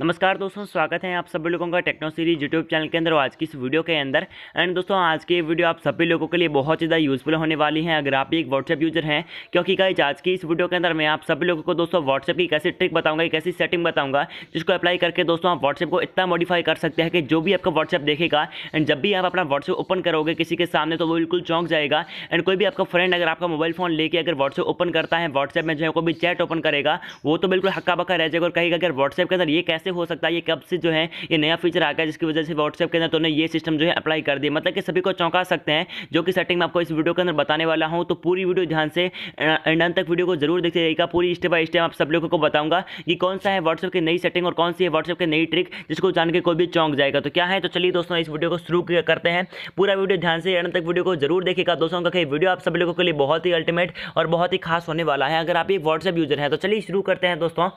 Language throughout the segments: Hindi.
नमस्कार दोस्तों स्वागत है आप सभी लोगों का टेक्नो सीरीज यूट्यूब चैनल के अंदर आज की इस वीडियो के अंदर एंड दोस्तों आज की वीडियो आप सभी लोगों के लिए बहुत ज़्यादा यूजफुल होने वाली है अगर आप एक व्हाट्सएप यूजर हैं क्योंकि गाइज आज की इस वीडियो के अंदर मैं आप सभी लोगों को दोस्तों व्हाट्सएप की कैसी ट्रिक बताऊंगा कैसी सेटिंग बताऊंगा जिसको अप्लाई करके दोस्तों आप व्हाट्सएप को इतना मॉडिफाई कर सकते हैं कि जो भी आपका व्हाट्सएप देखेगा एंड जब भी आप अपना व्हाट्सएप ओपन करोगे किसी के सामने तो वो बिल्कुल चौंक जाएगा एंड कोई भी आपका फ्रेंड अगर आपका मोबाइल फोन लेके अगर व्हाट्सएप ओपन करता है व्हाट्सएप में जो है कोई भी चैट ओपन करेगा वो तो बिल्कुल हक्का बक्का रह जाएगा और कहेगा अगर व्हाट्सएप के अंदर ये कैसे कैसे हो सकता है ये कब से जो है ये नया फीचर आ गया जिसकी वजह से व्हाट्सएप के अंदर तो ये सिस्टम जो है अप्लाई कर दिया मतलब कि सभी को चौंका सकते हैं जो कि सेटिंग में आपको इस वीडियो के अंदर बताने वाला हूँ तो पूरी वीडियो ध्यान से एंड तक वीडियो को जरूर देखते रहेगा पूरी स्टेप बाय स्टेप आप सब लोगों को बताऊंगा कि कौन सा है व्हाट्सएप की नई सेटिंग और कौन सी है व्हाट्सएप की नई ट्रिक जिसको जान के कोई भी चौंक जाएगा तो क्या है तो चलिए दोस्तों इस वीडियो को शुरू करते हैं पूरा वीडियो ध्यान से एंड तक वीडियो को जरूर देखेगा दोस्तों का वीडियो आप सब लोगों के लिए बहुत ही अल्टीमेट और बहुत ही खास होने वाला है अगर आप एक व्हाट्सएप यूजर हैं तो चलिए शुरू करते हैं दोस्तों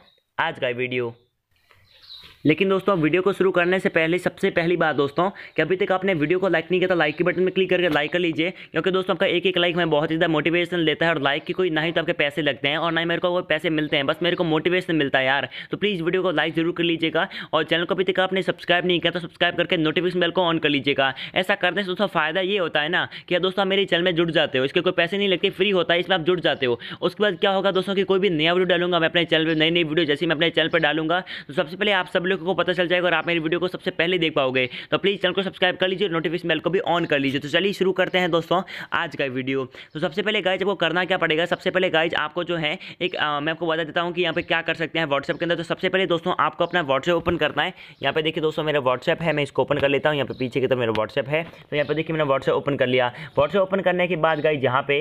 आज का वीडियो लेकिन दोस्तों वीडियो को शुरू करने से पहले सबसे पहली बात दोस्तों कि अभी तक आपने वीडियो को लाइक नहीं किया तो लाइक के बटन में क्लिक करके लाइक कर लीजिए क्योंकि दोस्तों आपका एक एक लाइक में बहुत ज़्यादा मोटिवेशन लेता है और लाइक की कोई ना ही तो आपके पैसे लगते हैं और ना ही मेरे को वो पैसे मिलते हैं बस मेरे को मोटिवेशन मिलता है यार तो प्लीज़ वीडियो को लाइक जरूर कर लीजिएगा और चैनल को अभी तक आपने सब्सक्राइब नहीं किया तो सब्सक्राइब करके नोटिफिकेशन बेल को ऑन कर लीजिएगा ऐसा करने से दोस्तों फायदा ये होता है ना कि दोस्तों मेरे चैनल में जुड़ जाते हो इसके कोई पैसे नहीं लगते फ्री होता है इसमें आप जुड़ जाते हो उसके बाद क्या होगा दोस्तों की कोई भी नया वीडियो डालूंगा मैं अपने चैनल पर नई नई वीडियो जैसे मैं अपने चैनल पर डालूंगा तो सबसे पहले आप सब लोगों को पता चल जाएगा और आप मेरी वीडियो को सबसे पहले देख पाओगे तो प्लीज़ चैनल को सब्सक्राइब कर लीजिए नोटिफिकेशन बेल को भी ऑन कर लीजिए तो चलिए शुरू करते हैं दोस्तों आज का वीडियो तो सबसे पहले गाइज आपको करना क्या पड़ेगा सबसे पहले गाइज आपको जो है एक मैं आपको बता देता हूँ कि यहाँ पर क्या कर सकते हैं व्हाट्सएप के अंदर तो सबसे पहले दोस्तों आपको अपना व्हाट्सएप ओपन करना है यहाँ पर देखिए दोस्तों मेरा व्हाट्सएप है मैं इसको ओपन कर लेता हूँ यहाँ पर पीछे की तरफ मेरा व्हाट्सएप है तो यहाँ पर देखिए मैंने व्हाट्सएप ओपन कर लिया व्हाट्सएप ओपन करने के बाद गाइज यहाँ पे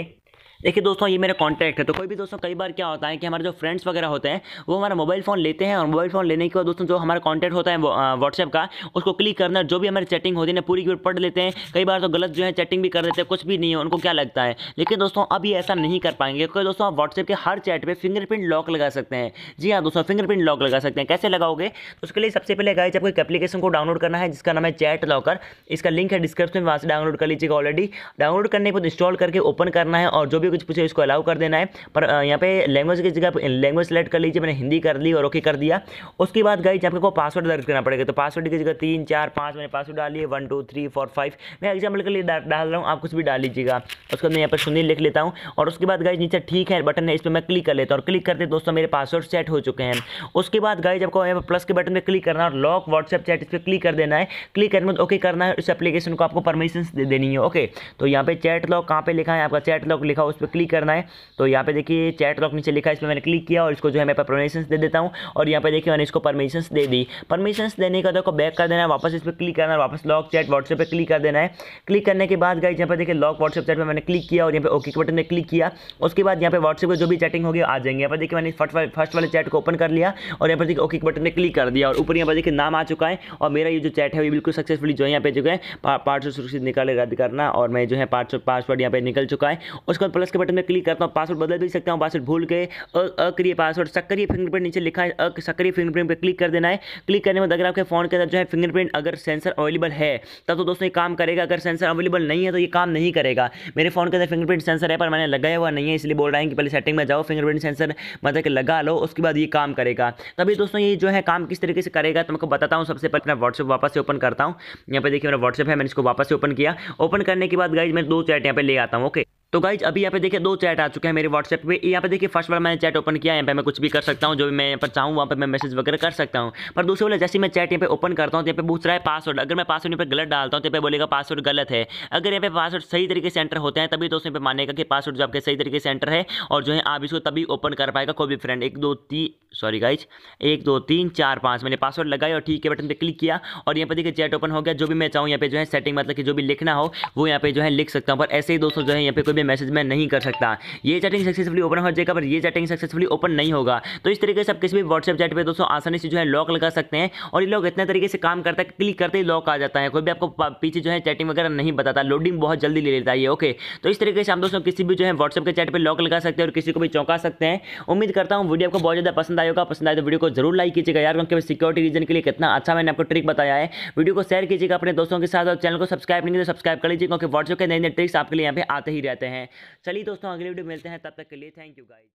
देखिए दोस्तों ये मेरा कॉन्टैक्ट है तो कोई भी दोस्तों कई बार क्या होता है कि हमारे जो फ्रेंड्स वगैरह होते हैं वो हमारा मोबाइल फ़ोन लेते हैं और मोबाइल फ़ोन लेने के बाद दोस्तों जो हमारा कॉन्टैक्ट होता है व्हाट्सएप का उसको क्लिक करना जो भी हमारी चैटिंग होती है पूरी की पढ़ लेते हैं कई बार तो गलत जो है चैटिंग भी कर देते हैं कुछ भी नहीं है उनको क्या लगता है लेकिन दोस्तों अब ये ऐसा नहीं कर पाएंगे क्योंकि दोस्तों आप व्हाट्सएप के हर चैट पर फिंगरप्रिंट लॉक लगा सकते हैं जी हाँ दोस्तों फिंगरप्रिंट लॉक लगा सकते हैं कैसे लगाओगे तो उसके लिए सबसे पहले गाइज आपको एक एप्लीकेशन को डाउनलोड करना है जिसका नाम है चैट लॉकर इसका लिंक है डिस्क्रिप्शन में वहाँ से डाउनलोड कर लीजिएगा ऑलरेडी डाउनलोड करने के बाद इंस्टॉल करके ओपन करना है और जो भी भी कुछ पूछे इसको अलाउ कर देना है पर यहाँ पे लैंग्वेज की जगह लैंग्वेज सेलेक्ट कर लीजिए मैंने हिंदी कर ली और ओके कर दिया उसके बाद गई जहाँ को पासवर्ड दर्ज करना पड़ेगा तो पासवर्ड की जगह तीन चार पाँच मैंने पासवर्ड डालिए one two three four five मैं एग्जाम्पल के लिए डाल रहा हूँ आप कुछ भी डाल लीजिएगा उसके बाद मैं यहाँ पर सुनील लिख लेता हूँ और उसके बाद गाइज नीचे ठीक है बटन है इस पर मैं क्लिक कर लेता हूँ और क्लिक करते दोस्तों मेरे पासवर्ड सेट हो चुके हैं उसके बाद गाइज आपको यहाँ पर प्लस के बटन पर क्लिक करना और लॉक व्हाट्सएप चैट इस पर क्लिक कर देना है क्लिक करने ओके करना है उस एप्लीकेशन को आपको परमिशन देनी है ओके तो यहाँ पे चैट लॉक कहाँ पे लिखा है आपका चैट लॉक लिखा उस उस पर क्लिक करना है तो यहाँ पे देखिए चैट लॉक नीचे लिखा है इसमें मैंने क्लिक किया और इसको जो है मैं परमिशन दे देता हूँ और यहाँ पे देखिए मैंने इसको परमिशन दे दी परमिशन देने का देखो बैक कर देना है वापस इस पर क्लिक करना है वापस लॉक चैट व्हाट्सएप पर क्लिक कर देना है क्लिक करने के बाद गाइज यहाँ पर देखिए लॉक व्हाट्सएप चैट पर मैंने क्लिक किया और यहाँ पे ओके बटन ने क्लिक किया उसके बाद यहाँ पे व्हाट्सएप पर जो भी चैटिंग होगी आ जाएंगे यहाँ पर देखिए मैंने फर्स्ट वाले चैट को ओपन कर लिया और यहाँ पर देखिए ओके बटन ने क्लिक कर दिया और ऊपर यहाँ पर देखिए नाम आ चुका है और मेरा ये जो चैट है वो बिल्कुल सक्सेसफुली जो है यहाँ पे जो है पार्ट सुरक्षित निकाले रद्द करना और मैं जो है पार्ट पासवर्ड यहाँ पे निकल चुका है उसके बाद प्लस प्लस के बटन में क्लिक करता हूँ पासवर्ड बदल भी सकता हूँ पासवर्ड भूल गए अक्रिय पासवर्ड सक्रिय फिंगरप्रिंट नीचे लिखा है सक्रिय फिंगरप्रिंट पर क्लिक कर देना है क्लिक करने में अगर आपके फोन के अंदर जो है फिंगरप्रिंट अगर सेंसर अवेलेबल है तब तो दोस्तों ये काम करेगा अगर सेंसर अवेलेबल नहीं है तो ये काम नहीं करेगा मेरे फोन के अंदर फिंगरप्रिंट सेंसर है पर मैंने लगाया हुआ नहीं है इसलिए बोल रहा है कि पहले सेटिंग में जाओ फिंगरप्रिंट सेंसर मतलब कि लगा लो उसके बाद ये काम करेगा तभी दोस्तों ये जो है काम किस तरीके से करेगा तो मैं बताता हूँ सबसे पहले अपना व्हाट्सअप वापस से ओपन करता हूँ यहाँ पर देखिए मेरा व्हाट्सअप है मैंने इसको वापस से ओपन किया ओपन करने के बाद गाइज मैं दो चैट यहाँ पर ले आता हूँ ओके तो गाइज अभी यहाँ पे देखिए दो चैट आ चुके हैं मेरे व्हाट्सएप पे यहाँ पे देखिए फर्स्ट बार मैंने चैट ओपन किया यहाँ पे मैं कुछ भी कर सकता हूँ जो भी मैं यहाँ पर चाहूँ वहाँ पे मैं मैसेज वगैरह कर सकता हूँ पर दूसरे बोले जैसे मैं चैट यहाँ पे ओपन करता हूँ तो यहाँ पे पूछ रहा है पासवर्ड अगर मैं पासवर्ड यहाँ पर गलत डालता हूँ तो यहाँ पे बोलेगा पासवर्ड गलत है अगर यहाँ पे पासवर्ड सही तरीके से एंटर होते हैं तभी तो उसमें पर मानेगा कि पासवर्ड जो आपके सही तरीके से एंटर है और जो है आप इसको तभी ओपन कर पाएगा कोई भी फ्रेंड एक दो तीन सॉरी गाइज एक दो तीन चार पाँच मैंने पासवर्ड लगाया और ठीक है बटन पर क्लिक किया और यहाँ पर देखिए चैट ओपन हो गया जो भी मैं चाहूँ यहाँ पे जो है सेटिंग मतलब कि जो भी लिखना हो वो यहाँ पे जो है लिख सकता हूँ पर ऐसे ही दोस्तों जो है यहाँ पे कोई भी मैसेज में नहीं कर सकता ये चैटिंग सक्सेसफुली ओपन हो जाएगा पर ये चैटिंग सक्सेसफुली ओपन नहीं होगा तो इस तरीके से आप किसी भी व्हाट्सएप चैट पर दोस्तों आसानी से जो है लॉक लगा सकते हैं और ये लोग इतने तरीके से काम करता है क्लिक करते ही लॉक आ जाता है कोई भी आपको पीछे जो है चैटिंग वगैरह नहीं बताता लोडिंग बहुत जल्दी ले लेता है ये ओके तो इस तरीके से आप दोस्तों किसी भी जो है व्हाट्सएप के चैट पर लॉक लगा सकते हैं और किसी को भी चौंका सकते हैं उम्मीद करता हूँ वीडियो आपको बहुत ज़्यादा पसंद आएगा पसंद आए तो वीडियो को जरूर लाइक कीजिएगा यार क्योंकि सिक्योरिटी रीजन के लिए कितना अच्छा मैंने आपको ट्रिक बताया है वीडियो को शेयर कीजिएगा अपने दोस्तों के साथ और चैनल को सब्सक्राइब नहीं तो सब्सक्राइब कर लीजिए क्योंकि व्हाट्सएप के नए नए ट्रिक्स आपके लिए यहाँ पे आते ही रहते हैं हैं चलिए दोस्तों अगली वीडियो मिलते हैं तब तक के लिए थैंक यू गाइज